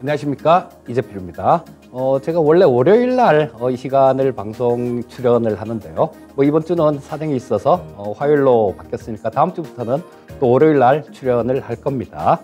안녕하십니까 이재필입니다. 어, 제가 원래 월요일 날이 어, 시간을 방송 출연을 하는데요. 뭐 이번 주는 사정이 있어서 어, 화요일로 바뀌었으니까 다음 주부터는 또 월요일 날 출연을 할 겁니다.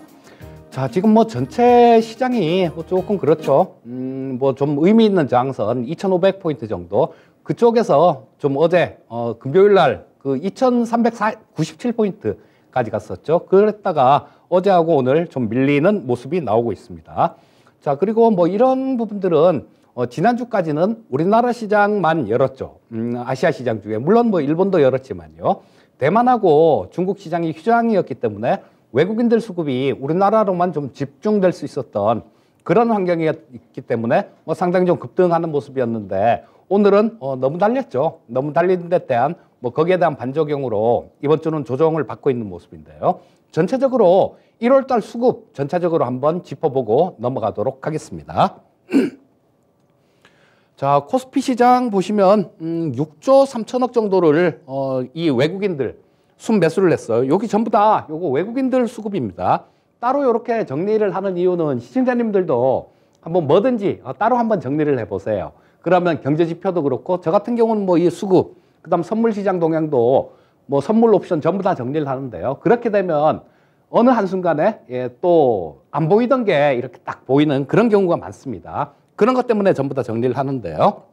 자 지금 뭐 전체 시장이 뭐 조금 그렇죠. 음, 뭐 좀 의미 있는 장선 2,500포인트 정도 그쪽에서 좀 어제 어, 금요일 날 그 2,397포인트까지 갔었죠. 그랬다가 어제하고 오늘 좀 밀리는 모습이 나오고 있습니다. 자, 그리고 뭐 이런 부분들은 어, 지난주까지는 우리나라 시장만 열었죠. 음, 아시아 시장 중에. 물론 뭐 일본도 열었지만요. 대만하고 중국 시장이 휴장이었기 때문에 외국인들 수급이 우리나라로만 좀 집중될 수 있었던 그런 환경이었기 때문에 뭐 상당히 좀 급등하는 모습이었는데 오늘은 어, 너무 달렸죠. 너무 달는데 대한 뭐 거기에 대한 반작용으로 이번 주는 조정을 받고 있는 모습인데요. 전체적으로 1월달 수급 전체적으로 한번 짚어보고 넘어가도록 하겠습니다. 자 코스피 시장 보시면 음, 6조 3천억 정도를 어, 이 외국인들 순매수를 했어요. 여기 전부 다 요거 외국인들 수급입니다. 따로 이렇게 정리를 하는 이유는 시청자님들도 한번 뭐든지 어, 따로 한번 정리를 해보세요. 그러면 경제지표도 그렇고 저 같은 경우는 뭐 이 수급, 그 다음 선물시장 동향도 뭐 선물 옵션 전부 다 정리를 하는데요. 그렇게 되면 어느 한순간에 예, 또 안 보이던 게 이렇게 딱 보이는 그런 경우가 많습니다. 그런 것 때문에 전부 다 정리를 하는데요.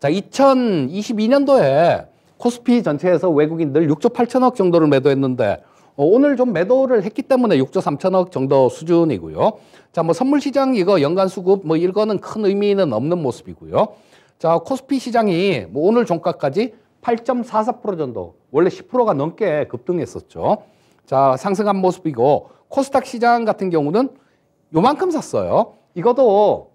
자, 2022년도에 코스피 전체에서 외국인들 6조 8천억 정도를 매도했는데 어, 오늘 좀 매도를 했기 때문에 6조 3천억 정도 수준이고요. 자, 뭐 선물 시장 이거 연간 수급 뭐 이거는 큰 의미는 없는 모습이고요. 자, 코스피 시장이 뭐 오늘 종가까지 8.44% 정도, 원래 10%가 넘게 급등했었죠. 자, 상승한 모습이고 코스닥 시장 같은 경우는 요만큼 샀어요. 이것도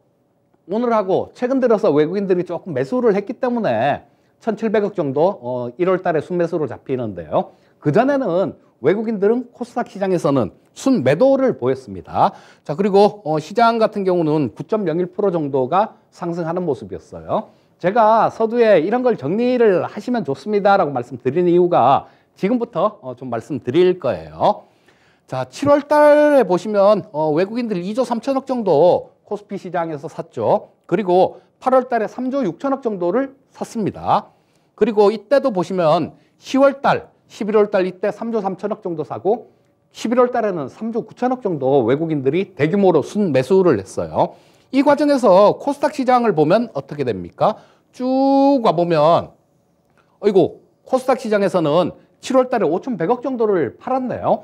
오늘하고 최근 들어서 외국인들이 조금 매수를 했기 때문에 1,700억 정도 어 1월 달에 순매수로 잡히는데요. 그전에는 외국인들은 코스닥 시장에서는 순매도를 보였습니다. 자, 그리고 어 시장 같은 경우는 9.01% 정도가 상승하는 모습이었어요. 제가 서두에 이런 걸 정리를 하시면 좋습니다라고 말씀드린 이유가 지금부터 어, 좀 말씀드릴 거예요. 자, 7월 달에 보시면 어, 외국인들 2조 3천억 정도 코스피 시장에서 샀죠. 그리고 8월 달에 3조 6천억 정도를 샀습니다. 그리고 이때도 보시면 10월 달, 11월 달 이때 3조 3천억 정도 사고 11월 달에는 3조 9천억 정도 외국인들이 대규모로 순 매수를 했어요. 이 과정에서 코스닥 시장을 보면 어떻게 됩니까? 쭉 와보면 어이고 코스닥 시장에서는 7월 달에 5,100억 정도를 팔았네요.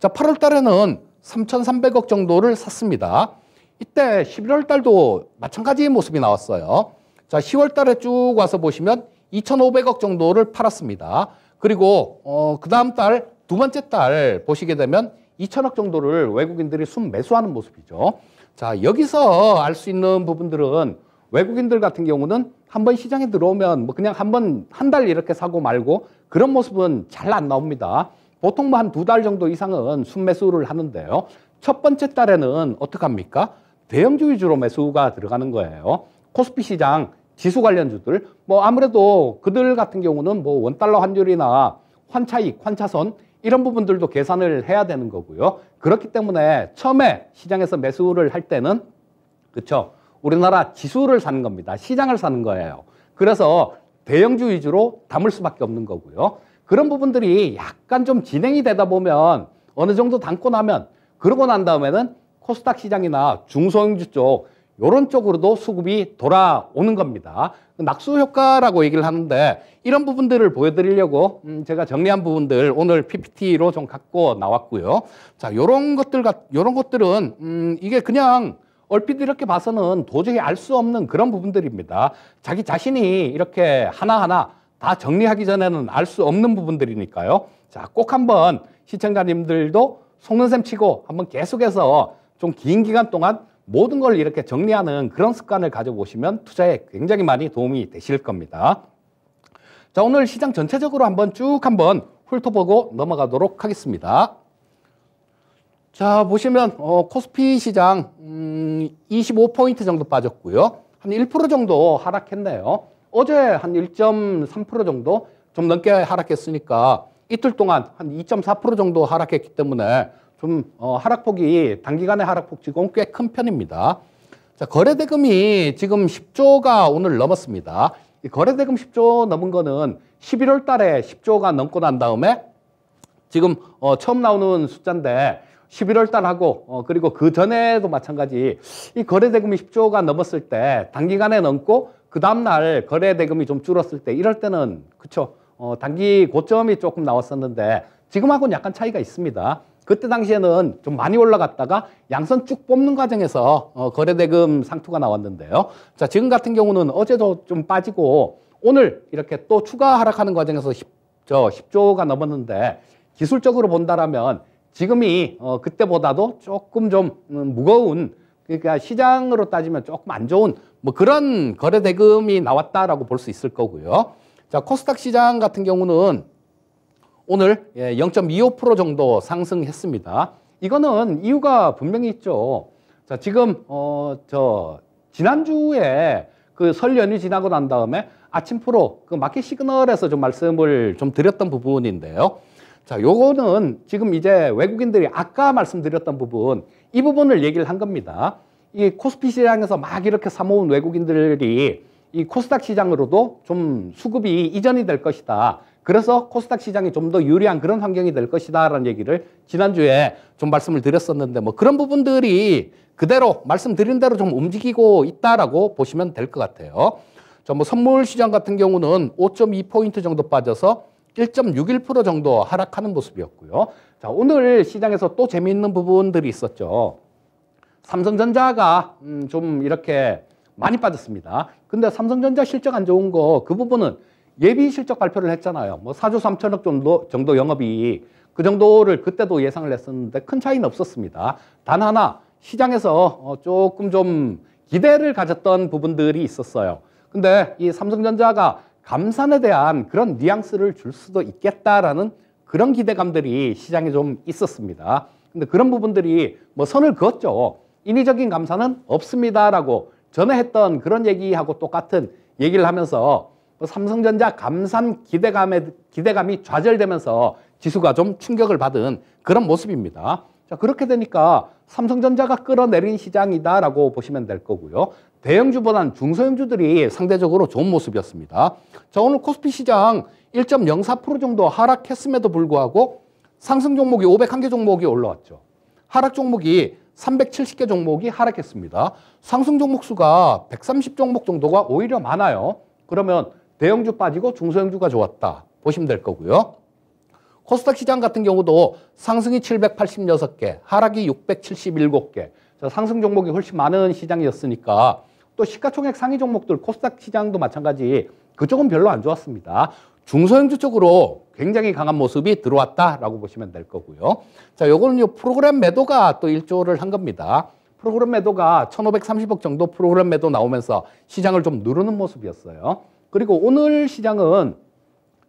자, 8월 달에는 3,300억 정도를 샀습니다. 이때 11월 달도 마찬가지의 모습이 나왔어요. 자, 10월 달에 쭉 와서 보시면 2,500억 정도를 팔았습니다. 그리고 어, 그 다음 달, 두 번째 달 보시게 되면 2 0 0 0억 정도를 외국인들이 순매수하는 모습이죠. 자, 여기서 알 수 있는 부분들은 외국인들 같은 경우는 한번 시장에 들어오면 뭐 그냥 한번한 달 이렇게 사고 말고 그런 모습은 잘 안 나옵니다. 보통 뭐 한 두 달 정도 이상은 순매수를 하는데요. 첫 번째 달에는 어떡합니까? 대형주 위주로 매수가 들어가는 거예요. 코스피 시장 지수 관련주들 뭐 아무래도 그들 같은 경우는 뭐 원달러 환율이나 환차익, 환차선 이런 부분들도 계산을 해야 되는 거고요. 그렇기 때문에 처음에 시장에서 매수를 할 때는 그쵸 우리나라 지수를 사는 겁니다. 시장을 사는 거예요. 그래서 대형주 위주로 담을 수밖에 없는 거고요. 그런 부분들이 약간 좀 진행이 되다 보면 어느 정도 담고 나면 그러고 난 다음에는 코스닥 시장이나 중소형주 쪽 이런 쪽으로도 수급이 돌아오는 겁니다. 낙수 효과라고 얘기를 하는데 이런 부분들을 보여드리려고 음, 제가 정리한 부분들 오늘 PPT로 좀 갖고 나왔고요. 자, 이런 것들 같 이런 것들은 음, 이게 그냥 얼핏 이렇게 봐서는 도저히 알 수 없는 그런 부분들입니다. 자기 자신이 이렇게 하나하나 다 정리하기 전에는 알 수 없는 부분들이니까요. 자, 꼭 한번 시청자님들도 속는셈 치고 한번 계속해서 좀 긴 기간 동안 모든 걸 이렇게 정리하는 그런 습관을 가져보시면 투자에 굉장히 많이 도움이 되실 겁니다. 자, 오늘 시장 전체적으로 한번 쭉 한번 훑어보고 넘어가도록 하겠습니다. 자, 보시면 어, 코스피 시장 음, 25포인트 정도 빠졌고요. 한 1% 정도 하락했네요. 어제 한 1.3% 정도 좀 넘게 하락했으니까 이틀 동안 한 2.4% 정도 하락했기 때문에 좀 어, 하락폭이 단기간의 하락폭 지금 꽤 큰 편입니다. 자, 거래대금이 지금 10조가 오늘 넘었습니다. 이 거래대금 10조 넘은 거는 11월 달에 10조가 넘고 난 다음에 지금 어, 처음 나오는 숫자인데 11월 달하고 어, 그리고 그 전에도 마찬가지 이 거래 대금이 10조가 넘었을 때 단기간에 넘고 그 다음 날 거래 대금이 좀 줄었을 때 이럴 때는 그쵸 어, 단기 고점이 조금 나왔었는데 지금하고는 약간 차이가 있습니다. 그때 당시에는 좀 많이 올라갔다가 양선 쭉 뽑는 과정에서 어, 거래대금 상투가 나왔는데요. 자, 지금 같은 경우는 어제도 좀 빠지고 오늘 이렇게 또 추가 하락하는 과정에서 10, 저 10조가 넘었는데 기술적으로 본다라면 지금이 어, 그때보다도 조금 좀 음, 무거운 그러니까 시장으로 따지면 조금 안 좋은 뭐 그런 거래 대금이 나왔다라고 볼 수 있을 거고요. 자 코스닥 시장 같은 경우는 오늘 0.25% 예, 정도 상승했습니다. 이거는 이유가 분명히 있죠. 자 지금 어 저 지난주에 그 설 연휴 지나고 난 다음에 아침 프로 그 마켓 시그널에서 좀 말씀을 좀 드렸던 부분인데요. 자, 요거는 지금 이제 외국인들이 아까 말씀드렸던 부분, 이 부분을 얘기를 한 겁니다. 이 코스피 시장에서 막 이렇게 사모은 외국인들이 이 코스닥 시장으로도 좀 수급이 이전이 될 것이다. 그래서 코스닥 시장이 좀 더 유리한 그런 환경이 될 것이다. 라는 얘기를 지난주에 좀 말씀을 드렸었는데 뭐 그런 부분들이 그대로 말씀드린 대로 좀 움직이고 있다라고 보시면 될 것 같아요. 저 뭐 선물 시장 같은 경우는 5.2포인트 정도 빠져서 1.61% 정도 하락하는 모습이었고요. 자, 오늘 시장에서 또 재미있는 부분들이 있었죠. 삼성전자가 음, 좀 이렇게 많이 빠졌습니다. 근데 삼성전자 실적 안 좋은 거 그 부분은 예비 실적 발표를 했잖아요. 뭐 4조 3천억 정도, 정도 영업이 그 정도를 그때도 예상을 했었는데 큰 차이는 없었습니다. 단 하나 시장에서 어, 조금 좀 기대를 가졌던 부분들이 있었어요. 근데 이 삼성전자가 감산에 대한 그런 뉘앙스를 줄 수도 있겠다라는 그런 기대감들이 시장에 좀 있었습니다. 근데 그런 부분들이 뭐 선을 그었죠. 인위적인 감산은 없습니다라고 전에 했던 그런 얘기하고 똑같은 얘기를 하면서 뭐 삼성전자 감산 기대감에, 기대감이 좌절되면서 지수가 좀 충격을 받은 그런 모습입니다. 자, 그렇게 되니까 삼성전자가 끌어내린 시장이다라고 보시면 될 거고요. 대형주보다는 중소형주들이 상대적으로 좋은 모습이었습니다. 자, 오늘 코스피 시장 1.04% 정도 하락했음에도 불구하고 상승 종목이 501개 종목이 올라왔죠. 하락 종목이 370개 종목이 하락했습니다. 상승 종목 수가 130 종목 정도가 오히려 많아요. 그러면 대형주 빠지고 중소형주가 좋았다. 보시면 될 거고요. 코스닥 시장 같은 경우도 상승이 786개, 하락이 677개. 상승 종목이 훨씬 많은 시장이었으니까 또 시가총액 상위 종목들 코스닥 시장도 마찬가지 그쪽은 별로 안 좋았습니다. 중소형주 쪽으로 굉장히 강한 모습이 들어왔다라고 보시면 될 거고요. 자, 요거는요 프로그램 매도가 또 일조를 한 겁니다. 프로그램 매도가 1,530억 정도 프로그램 매도 나오면서 시장을 좀 누르는 모습이었어요. 그리고 오늘 시장은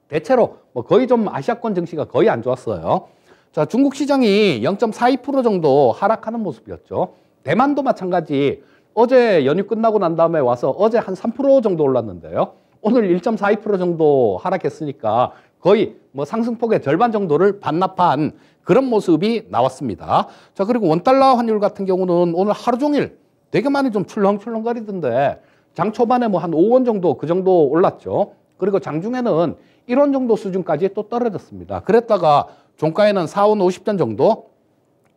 대체로 뭐 거의 좀 아시아권 증시가 거의 안 좋았어요. 자, 중국 시장이 0.42% 정도 하락하는 모습이었죠. 대만도 마찬가지 어제 연휴 끝나고 난 다음에 와서 어제 한 3% 정도 올랐는데요. 오늘 1.42% 정도 하락했으니까 거의 뭐 상승폭의 절반 정도를 반납한 그런 모습이 나왔습니다. 자, 그리고 원달러 환율 같은 경우는 오늘 하루 종일 되게 많이 좀 출렁출렁거리던데 장 초반에 뭐 한 5원 정도 그 정도 올랐죠. 그리고 장중에는 1원 정도 수준까지 또 떨어졌습니다. 그랬다가 종가에는 4원 50전 정도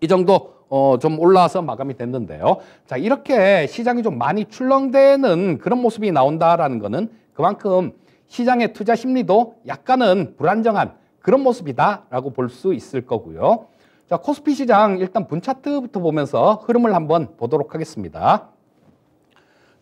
이 정도 어, 좀 올라와서 마감이 됐는데요. 자, 이렇게 시장이 좀 많이 출렁대는 그런 모습이 나온다라는 거는 그만큼 시장의 투자 심리도 약간은 불안정한 그런 모습이다라고 볼 수 있을 거고요. 자, 코스피 시장 일단 분차트부터 보면서 흐름을 한번 보도록 하겠습니다.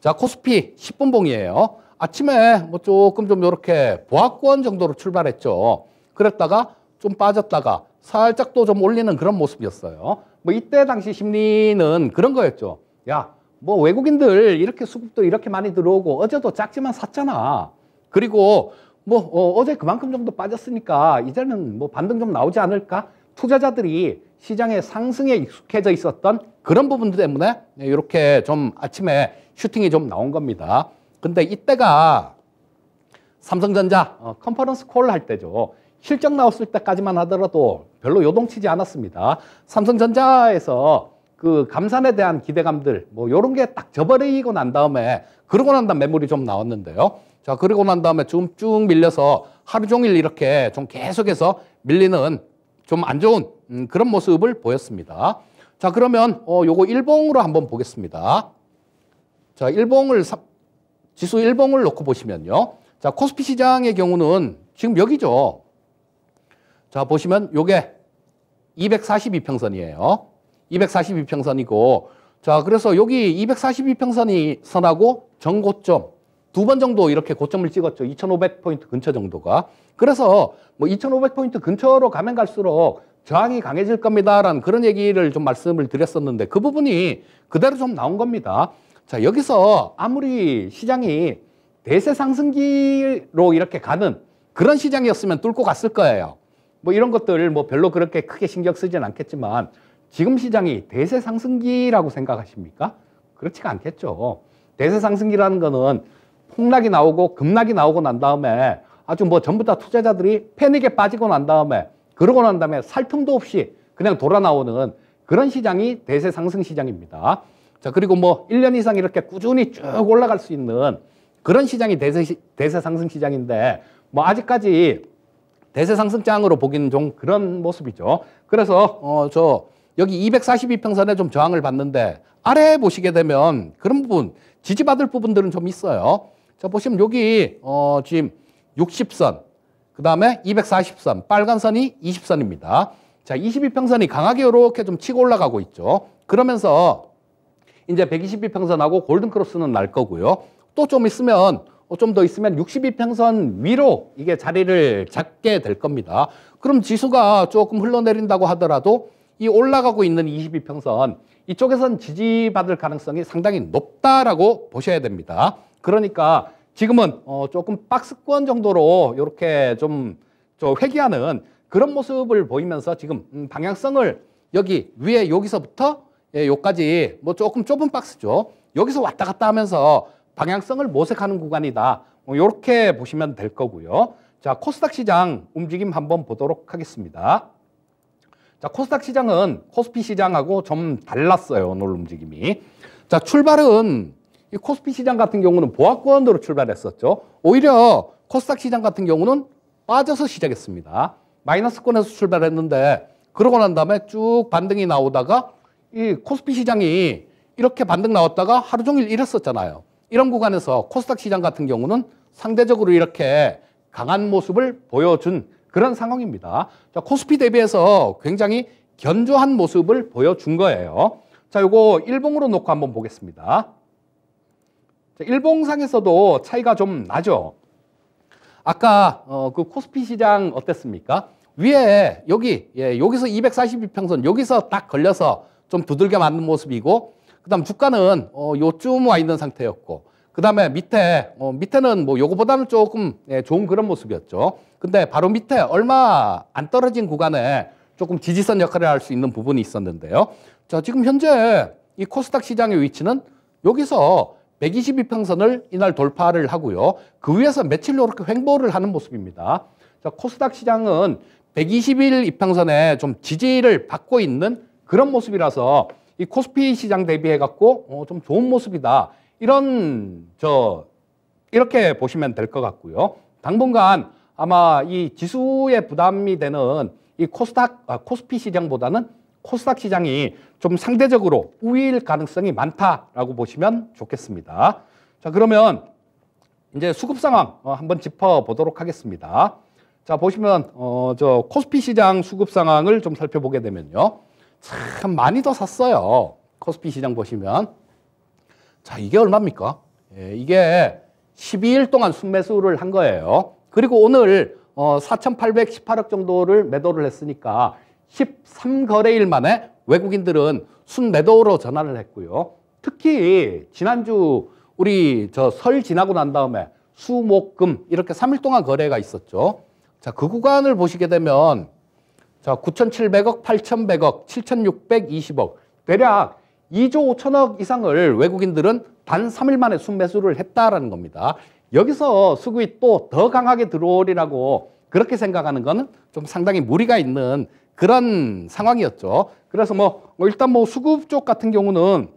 자, 코스피 10분 봉이에요. 아침에 뭐 조금 좀 이렇게 보합권 정도로 출발했죠. 그랬다가 좀 빠졌다가 살짝 또 좀 올리는 그런 모습이었어요. 뭐 이때 당시 심리는 그런 거였죠. 야, 뭐 외국인들 이렇게 수급도 이렇게 많이 들어오고 어제도 작지만 샀잖아. 그리고 뭐 어, 제 그만큼 정도 빠졌으니까 이제는 뭐 반등 좀 나오지 않을까? 투자자들이 시장의 상승에 익숙해져 있었던 그런 부분들 때문에 이렇게 네, 좀 아침에 슈팅이 좀 나온 겁니다. 근데 이때가 삼성전자 어, 컨퍼런스 콜 할 때죠. 실적 나왔을 때까지만 하더라도 별로 요동치지 않았습니다. 삼성전자에서 그 감산에 대한 기대감들 뭐 요런 게 딱 저버리고 난 다음에 그러고 난 다음 매물이 좀 나왔는데요. 자, 그러고 난 다음에 쭉쭉 밀려서 하루 종일 이렇게 좀 계속해서 밀리는 좀 안 좋은 음, 그런 모습을 보였습니다. 자, 그러면 어 요거 일봉으로 한번 보겠습니다. 자, 일봉을 지수 일봉을 놓고 보시면요. 자, 코스피 시장의 경우는 지금 여기죠. 자, 보시면 요게 242평선이에요. 242평선이고, 자, 그래서 여기 242평선이 선하고 정고점 두 번 정도 이렇게 고점을 찍었죠. 2500포인트 근처 정도가. 그래서 뭐 2500포인트 근처로 가면 갈수록 저항이 강해질 겁니다라는 그런 얘기를 좀 말씀을 드렸었는데 그 부분이 그대로 좀 나온 겁니다. 자, 여기서 아무리 시장이 대세 상승기로 이렇게 가는 그런 시장이었으면 뚫고 갔을 거예요. 뭐 이런 것들 뭐 별로 그렇게 크게 신경 쓰진 않겠지만 지금 시장이 대세 상승기라고 생각하십니까? 그렇지가 않겠죠. 대세 상승기라는 거는 폭락이 나오고 급락이 나오고 난 다음에 아주 뭐 전부 다 투자자들이 패닉에 빠지고 난 다음에 그러고 난 다음에 살 틈도 없이 그냥 돌아 나오는 그런 시장이 대세 상승 시장입니다. 자, 그리고 뭐 1년 이상 이렇게 꾸준히 쭉 올라갈 수 있는 그런 시장이 대세, 대세 상승 시장인데 뭐 아직까지 대세 상승장으로 보기는 좀 그런 모습이죠. 그래서 어 저 여기 242평선에 좀 저항을 받는데 아래 보시게 되면 그런 부분 지지받을 부분들은 좀 있어요. 자 보시면 여기 어 지금 60선 그다음에 240선 빨간 선이 20선입니다. 자 22평선이 강하게 이렇게 좀 치고 올라가고 있죠. 그러면서 이제 122평선하고 골든크로스는 날 거고요. 또 좀 있으면 어, 좀더 있으면 62평선 위로 이게 자리를 잡게 될 겁니다. 그럼 지수가 조금 흘러내린다고 하더라도 이 올라가고 있는 22평선 이쪽에선 지지받을 가능성이 상당히 높다라고 보셔야 됩니다. 그러니까 지금은 어 조금 박스권 정도로 이렇게 좀저 회귀하는 그런 모습을 보이면서 지금 음, 방향성을 여기 위에 여기서부터 예, 요까지 뭐 조금 좁은 박스죠. 여기서 왔다 갔다 하면서 방향성을 모색하는 구간이다. 이렇게 뭐 보시면 될 거고요. 자, 코스닥 시장 움직임 한번 보도록 하겠습니다. 자, 코스닥 시장은 코스피 시장하고 좀 달랐어요. 오늘 움직임이. 자, 출발은 이 코스피 시장 같은 경우는 보합권으로 출발했었죠. 오히려 코스닥 시장 같은 경우는 빠져서 시작했습니다. 마이너스권에서 출발했는데 그러고 난 다음에 쭉 반등이 나오다가 이 코스피 시장이 이렇게 반등 나왔다가 하루 종일 이랬었잖아요. 이런 구간에서 코스닥 시장 같은 경우는 상대적으로 이렇게 강한 모습을 보여준 그런 상황입니다. 자, 코스피 대비해서 굉장히 견조한 모습을 보여준 거예요. 자, 요거 일봉으로 놓고 한번 보겠습니다. 자, 일봉상에서도 차이가 좀 나죠. 아까 어, 그 코스피 시장 어땠습니까? 위에 여기 예, 여기서 242평선 여기서 딱 걸려서 좀 두들겨 맞는 모습이고 그다음 주가는 어 요쯤 와 있는 상태였고 그다음에 밑에 어 밑에는 뭐 요거보다는 조금 예, 좋은 그런 모습이었죠. 근데 바로 밑에 얼마 안 떨어진 구간에 조금 지지선 역할을 할 수 있는 부분이 있었는데요. 자, 지금 현재 이 코스닥 시장의 위치는 여기서 122평선을 이날 돌파를 하고요. 그 위에서 며칠로 이렇게 횡보를 하는 모습입니다. 자, 코스닥 시장은 121 이평선에 좀 지지를 받고 있는 그런 모습이라서 이 코스피 시장 대비해 갖고 어, 좀 좋은 모습이다. 이런 저 이렇게 보시면 될 것 같고요. 당분간 아마 이지수에 부담이 되는 이 코스닥 아, 코스피 시장보다는 코스닥 시장이 좀 상대적으로 우위일 가능성이 많다라고 보시면 좋겠습니다. 자 그러면 이제 수급 상황 어, 한번 짚어보도록 하겠습니다. 자 보시면 어, 저 코스피 시장 수급 상황을 좀 살펴보게 되면요. 참 많이 더 샀어요. 코스피 시장 보시면. 자, 이게 얼마입니까? 예, 이게 12일 동안 순매수를 한 거예요. 그리고 오늘 어, 4,818억 정도를 매도를 했으니까 13거래일 만에 외국인들은 순매도로 전환을 했고요. 특히 지난주 우리 저 설 지나고 난 다음에 수, 목, 금 이렇게 3일 동안 거래가 있었죠. 자, 그 구간을 보시게 되면 자, 9,700억, 8,100억, 7,620억 대략 2조 5천억 이상을 외국인들은 단 3일 만에 순매수를 했다라는 겁니다. 여기서 수급이 또 더 강하게 들어오리라고 그렇게 생각하는 거는 좀 상당히 무리가 있는 그런 상황이었죠. 그래서 뭐, 뭐 일단 뭐 수급 쪽 같은 경우는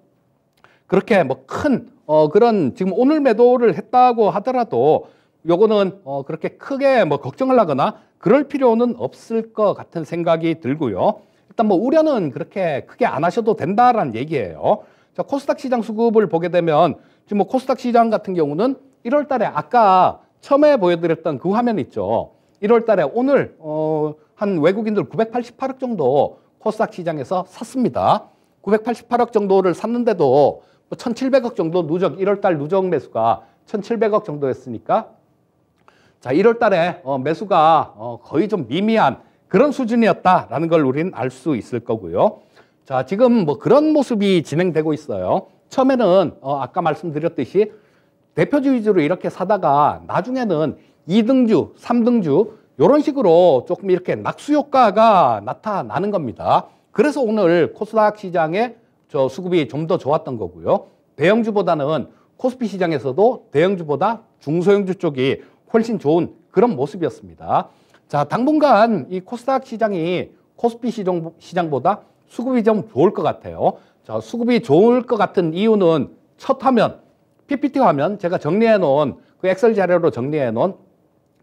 그렇게 뭐큰 어 그런 지금 오늘 매도를 했다고 하더라도 요거는 어 그렇게 크게 뭐걱정을하거나 그럴 필요는 없을 것 같은 생각이 들고요. 일단 뭐 우려는 그렇게 크게 안 하셔도 된다라는 얘기예요. 자, 코스닥 시장 수급을 보게 되면 지금 뭐 코스닥 시장 같은 경우는 1월 달에 아까 처음에 보여드렸던 그 화면 있죠. 1월 달에 오늘 어, 한 외국인들 988억 정도 코스닥 시장에서 샀습니다. 988억 정도를 샀는데도 1,700억 뭐 정도 누적 1월 달 누적 매수가 1,700억 정도였으니까 자, 1월 달에 어, 매수가 어, 거의 좀 미미한 그런 수준이었다라는 걸 우리는 알 수 있을 거고요. 자, 지금 뭐 그런 모습이 진행되고 있어요. 처음에는 어, 아까 말씀드렸듯이 대표주 위주로 이렇게 사다가 나중에는 2등주, 3등주 이런 식으로 조금 이렇게 낙수 효과가 나타나는 겁니다. 그래서 오늘 코스닥 시장에저 수급이 좀 더 좋았던 거고요. 대형주보다는 코스피 시장에서도 대형주보다 중소형주 쪽이 훨씬 좋은 그런 모습이었습니다. 자, 당분간 이 코스닥 시장이 코스피 시장, 보다 수급이 좀 좋을 것 같아요. 자, 수급이 좋을 것 같은 이유는 첫 화면, PPT 화면 제가 정리해 놓은 그 엑셀 자료로 정리해 놓은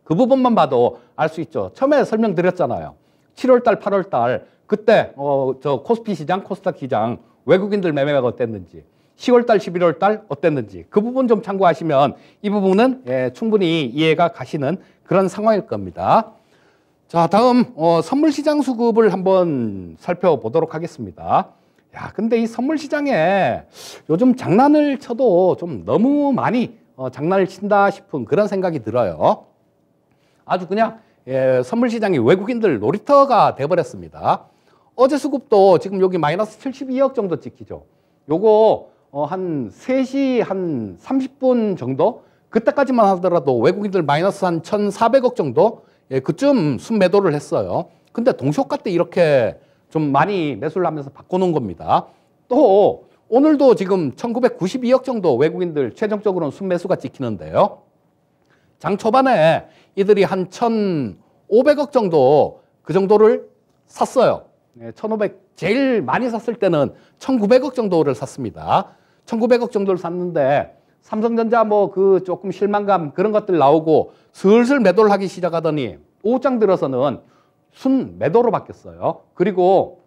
그 부분만 봐도 알 수 있죠. 처음에 설명드렸잖아요. 7월달, 8월달 그때 어, 저 코스피 시장, 코스닥 시장 외국인들 매매가 어땠는지 10월달, 11월달 어땠는지 그 부분 좀 참고하시면 이 부분은 예, 충분히 이해가 가시는 그런 상황일 겁니다. 자, 다음 어, 선물 시장 수급을 한번 살펴보도록 하겠습니다. 야, 근데 이 선물 시장에 요즘 장난을 쳐도 좀 너무 많이 어, 장난을 친다 싶은 그런 생각이 들어요. 아주 그냥 예, 선물 시장이 외국인들 놀이터가 돼버렸습니다. 어제 수급도 지금 여기 마이너스 72억 정도 찍히죠. 요거 어, 한 3시 한 30분 정도 그때까지만 하더라도 외국인들 마이너스 한 1,400억 정도 예, 그쯤 순매도를 했어요. 근데 동시효과 때 이렇게 좀 많이 매수를 하면서 바꿔놓은 겁니다. 또 오늘도 지금 1992억 정도 외국인들 최종적으로는 순매수가 찍히는데요. 장 초반에 이들이 한 1,500억 정도 그 정도를 샀어요. 1,500 예, 제일 많이 샀을 때는 1,900억 정도를 샀습니다. 1900억 정도를 샀는데 삼성전자 뭐 그 조금 실망감 그런 것들 나오고 슬슬 매도를 하기 시작하더니 5장 들어서는 순 매도로 바뀌었어요. 그리고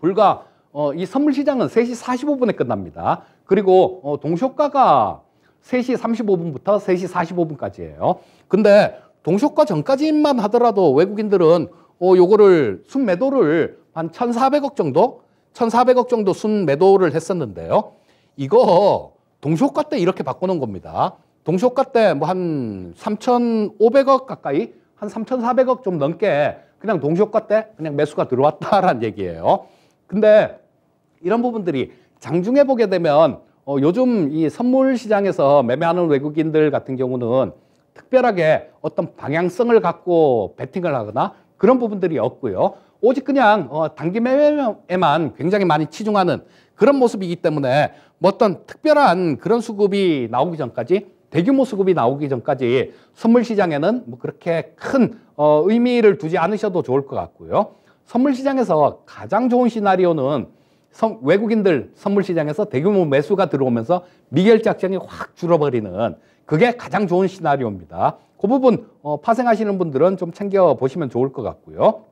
불과 어, 이 선물 시장은 3시 45분에 끝납니다. 그리고 어, 동시가가 3시 35분부터 3시 45분까지예요. 근데 동시가 전까지만 하더라도 외국인들은 어, 요거를 순매도를 한 1,400억 정도, 1,400억 정도 순매도를 했었는데요. 이거 동시효과 때 이렇게 바꾸는 겁니다. 동시효과 때 뭐 한 3,500억 가까이 한 3,400억 좀 넘게 그냥 동시효과 때 그냥 매수가 들어왔다라는 얘기예요. 근데 이런 부분들이 장중에 보게 되면 어, 요즘 이 선물 시장에서 매매하는 외국인들 같은 경우는 특별하게 어떤 방향성을 갖고 베팅을 하거나 그런 부분들이 없고요. 오직 그냥 어, 단기 매매에만 굉장히 많이 치중하는 그런 모습이기 때문에 뭐 어떤 특별한 그런 수급이 나오기 전까지 대규모 수급이 나오기 전까지 선물 시장에는 뭐 그렇게 큰 어, 의미를 두지 않으셔도 좋을 것 같고요. 선물 시장에서 가장 좋은 시나리오는 선, 외국인들 선물 시장에서 대규모 매수가 들어오면서 미결 작전이 확 줄어버리는 그게 가장 좋은 시나리오입니다. 그 부분 어, 파생하시는 분들은 좀 챙겨 보시면 좋을 것 같고요.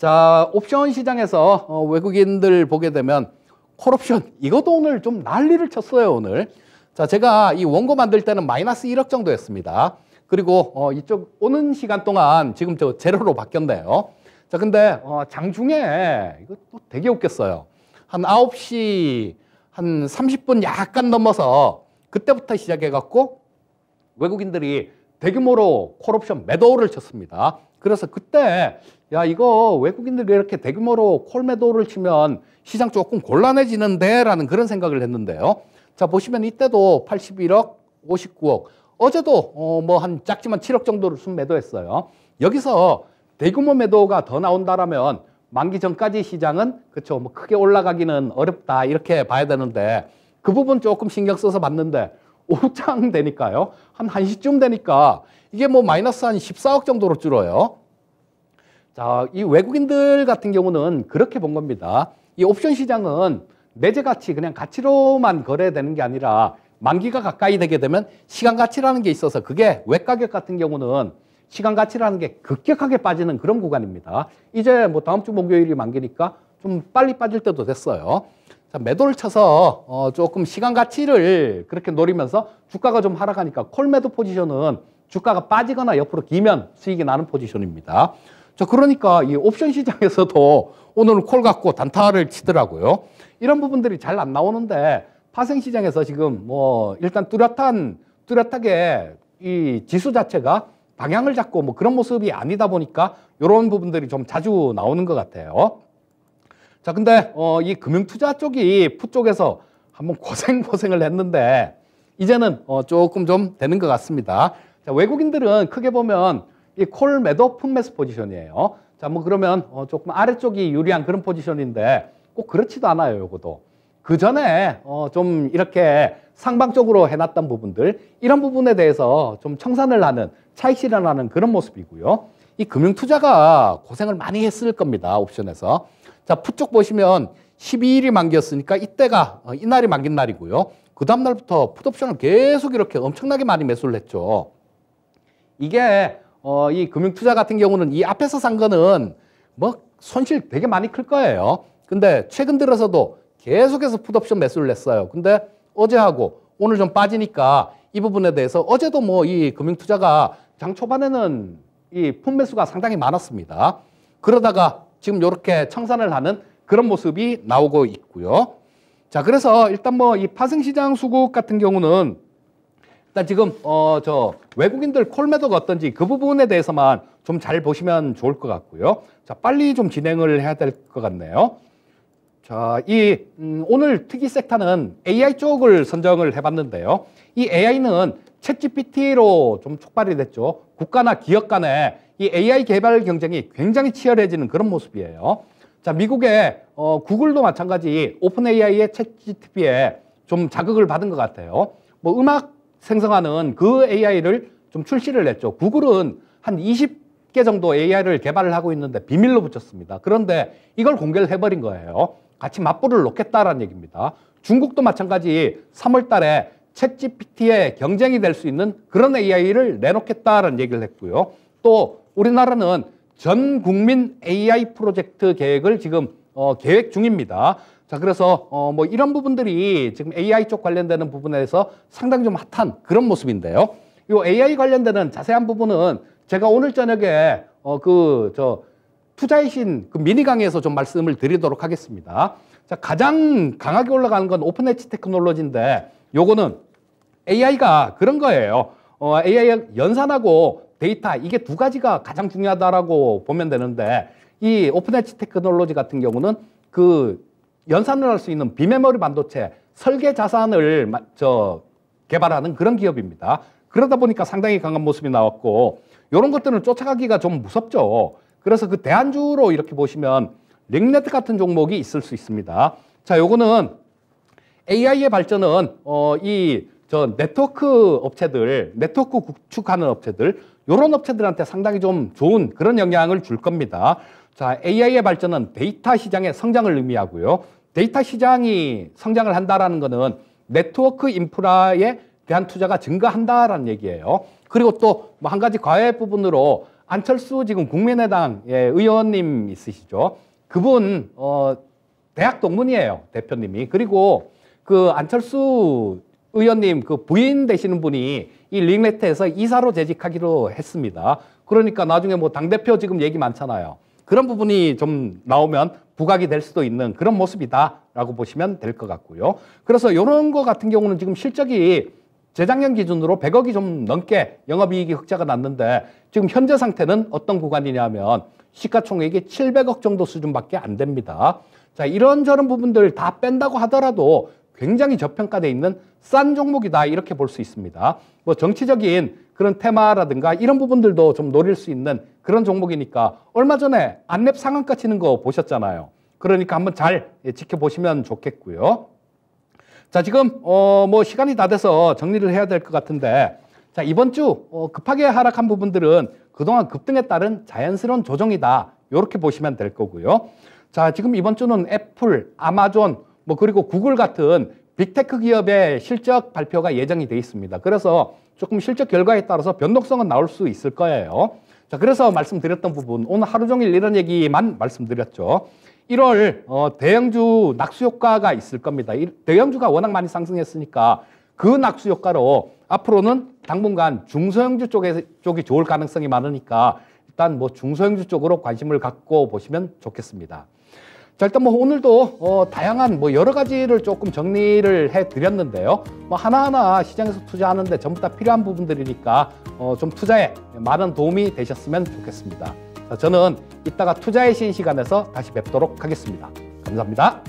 자, 옵션 시장에서 어, 외국인들 보게 되면 콜옵션 이것도 오늘 좀 난리를 쳤어요, 오늘. 자, 제가 이 원고 만들 때는 마이너스 1억 정도 였습니다 그리고 어, 이쪽 오는 시간 동안 지금 저 제로로 바뀌었네요. 자, 근데 어, 장중에 이거 또 되게 웃겼어요. 한 9시 한 30분 약간 넘어서 그때부터 시작해 갖고 외국인들이 대규모로 콜옵션 매도를 쳤습니다. 그래서 그때 야 이거 외국인들이 이렇게 대규모로 콜매도를 치면 시장 조금 곤란해지는데 라는 그런 생각을 했는데요. 자 보시면 이때도 81억 59억 어제도 어, 뭐한 작지만 7억 정도를 순매도했어요. 여기서 대규모 매도가 더 나온다라면 만기 전까지 시장은 그쵸 뭐 크게 올라가기는 어렵다 이렇게 봐야 되는데 그 부분 조금 신경 써서 봤는데 오후장 되니까요. 한 1시쯤 되니까 이게 뭐 마이너스 한 14억 정도로 줄어요. 자, 아, 이 외국인들 같은 경우는 그렇게 본 겁니다. 이 옵션 시장은 매제 가치, 그냥 가치로만 거래되는 게 아니라 만기가 가까이 되게 되면 시간 가치라는 게 있어서 그게 외가격 같은 경우는 시간 가치라는 게 급격하게 빠지는 그런 구간입니다. 이제 뭐 다음 주 목요일이 만기니까 좀 빨리 빠질 때도 됐어요. 자, 매도를 쳐서 어 조금 시간 가치를 그렇게 노리면서 주가가 좀 하락하니까 콜 매도 포지션은 주가가 빠지거나 옆으로 기면 수익이 나는 포지션입니다. 자, 그러니까 이 옵션 시장에서도 오늘 콜 갖고 단타를 치더라고요. 이런 부분들이 잘 안 나오는데 파생 시장에서 지금 뭐 일단 뚜렷한 뚜렷하게 이 지수 자체가 방향을 잡고 뭐 그런 모습이 아니다 보니까 이런 부분들이 좀 자주 나오는 것 같아요. 자, 근데 어, 이 금융 투자 쪽이 푸 쪽에서 한번 고생 고생을 했는데 이제는 어, 조금 좀 되는 것 같습니다. 자, 외국인들은 크게 보면 이 콜매도 품매스 포지션이에요. 자, 뭐 그러면 어 조금 아래쪽이 유리한 그런 포지션인데 꼭 그렇지도 않아요, 요것도. 그 전에 어좀 이렇게 상방적으로 해놨던 부분들 이런 부분에 대해서 좀 청산을 하는 차익 실현하는 그런 모습이고요. 이 금융 투자가 고생을 많이 했을 겁니다. 옵션에서. 자, 푸쪽 보시면 12일이 만기였으니까 이때가 어, 이날이 만긴 날이고요. 그 다음 날부터 푸드 옵션을 계속 이렇게 엄청나게 많이 매수를 했죠. 이게 어, 이 금융투자 같은 경우는 이 앞에서 산 거는 뭐 손실 되게 많이 클 거예요. 근데 최근 들어서도 계속해서 풋옵션 매수를 냈어요. 근데 어제하고 오늘 좀 빠지니까 이 부분에 대해서 어제도 뭐 이 금융투자가 장 초반에는 이품매수가 상당히 많았습니다. 그러다가 지금 이렇게 청산을 하는 그런 모습이 나오고 있고요. 자, 그래서 일단 뭐 이 파생시장 수급 같은 경우는 일단 지금 어 저 외국인들 콜매도가 어떤지 그 부분에 대해서만 좀 잘 보시면 좋을 것 같고요. 자 빨리 좀 진행을 해야 될 것 같네요. 자, 이 음, 오늘 특이 섹터는 AI 쪽을 선정을 해봤는데요. 이 AI는 챗GPT로 좀 촉발이 됐죠. 국가나 기업 간에 이 AI 개발 경쟁이 굉장히 치열해지는 그런 모습이에요. 자, 미국의 어, 구글도 마찬가지 오픈 AI의 챗GPT에 좀 자극을 받은 것 같아요. 뭐 음악 생성하는 그 AI를 좀 출시를 했죠. 구글은 한 20개 정도 AI를 개발을 하고 있는데 비밀로 붙였습니다. 그런데 이걸 공개를 해버린 거예요. 같이 맞불을 놓겠다라는 얘기입니다. 중국도 마찬가지 3월 달에 챗GPT의 경쟁이 될 수 있는 그런 AI를 내놓겠다라는 얘기를 했고요. 또 우리나라는 전 국민 AI 프로젝트 계획을 지금 어, 계획 중입니다. 자, 그래서 어, 뭐 이런 부분들이 지금 AI 쪽 관련되는 부분에서 상당히 좀 핫한 그런 모습인데요. 이 AI 관련되는 자세한 부분은 제가 오늘 저녁에 어, 그 저 투자의 신그 미니 강의에서 좀 말씀을 드리도록 하겠습니다. 자, 가장 강하게 올라가는 건 오픈 엣지 테크놀로지인데 요거는 AI가 그런 거예요. 어, AI 연산하고 데이터 이게 두 가지가 가장 중요하다라고 보면 되는데 이 오픈 엣지 테크놀로지 같은 경우는 그 연산을 할 수 있는 비메모리 반도체 설계 자산을 저 개발하는 그런 기업입니다. 그러다 보니까 상당히 강한 모습이 나왔고 이런 것들은 쫓아가기가 좀 무섭죠. 그래서 그 대안주로 이렇게 보시면 링네트 같은 종목이 있을 수 있습니다. 자, 요거는 AI의 발전은 어, 이 저 네트워크 업체들, 네트워크 구축하는 업체들 요런 업체들한테 상당히 좀 좋은 그런 영향을 줄 겁니다. 자, AI의 발전은 데이터 시장의 성장을 의미하고요. 데이터 시장이 성장을 한다라는 것은 네트워크 인프라에 대한 투자가 증가한다라는 얘기예요. 그리고 또 뭐 한 가지 과외 부분으로 안철수 지금 국민의당 의원님 있으시죠. 그분 어 대학 동문이에요 대표님이 그리고 그 안철수 의원님 그 부인 되시는 분이 이 링레트에서 이사로 재직하기로 했습니다. 그러니까 나중에 뭐 당 대표 지금 얘기 많잖아요. 그런 부분이 좀 나오면 부각이 될 수도 있는 그런 모습이다라고 보시면 될 것 같고요. 그래서 이런 거 같은 경우는 지금 실적이 재작년 기준으로 100억이 좀 넘게 영업이익이 흑자가 났는데 지금 현재 상태는 어떤 구간이냐면 시가총액이 700억 정도 수준밖에 안 됩니다. 자 이런저런 부분들 다 뺀다고 하더라도 굉장히 저평가돼 있는 싼 종목이다 이렇게 볼 수 있습니다. 뭐 정치적인 그런 테마라든가 이런 부분들도 좀 노릴 수 있는 그런 종목이니까 얼마 전에 안랩 상한가 치는 거 보셨잖아요. 그러니까 한번 잘 예, 지켜보시면 좋겠고요. 자, 지금 어뭐 시간이 다 돼서 정리를 해야 될 것 같은데 자, 이번 주 어, 급하게 하락한 부분들은 그동안 급등에 따른 자연스러운 조정이다. 이렇게 보시면 될 거고요. 자, 지금 이번 주는 애플, 아마존, 뭐 그리고 구글 같은 빅테크 기업의 실적 발표가 예정이 돼 있습니다. 그래서 조금 실적 결과에 따라서 변동성은 나올 수 있을 거예요. 자, 그래서 말씀드렸던 부분, 오늘 하루 종일 이런 얘기만 말씀드렸죠. 1월 어, 대형주 낙수 효과가 있을 겁니다. 대형주가 워낙 많이 상승했으니까 그 낙수 효과로 앞으로는 당분간 중소형주 쪽에, 쪽이 좋을 가능성이 많으니까 일단 뭐 중소형주 쪽으로 관심을 갖고 보시면 좋겠습니다. 자 일단 뭐 오늘도 어, 다양한 뭐 여러 가지를 조금 정리를 해 드렸는데요. 뭐 하나하나 시장에서 투자하는데 전부 다 필요한 부분들이니까 어, 좀 투자에 많은 도움이 되셨으면 좋겠습니다. 자, 저는 이따가 투자의 신 시간에서 다시 뵙도록 하겠습니다. 감사합니다.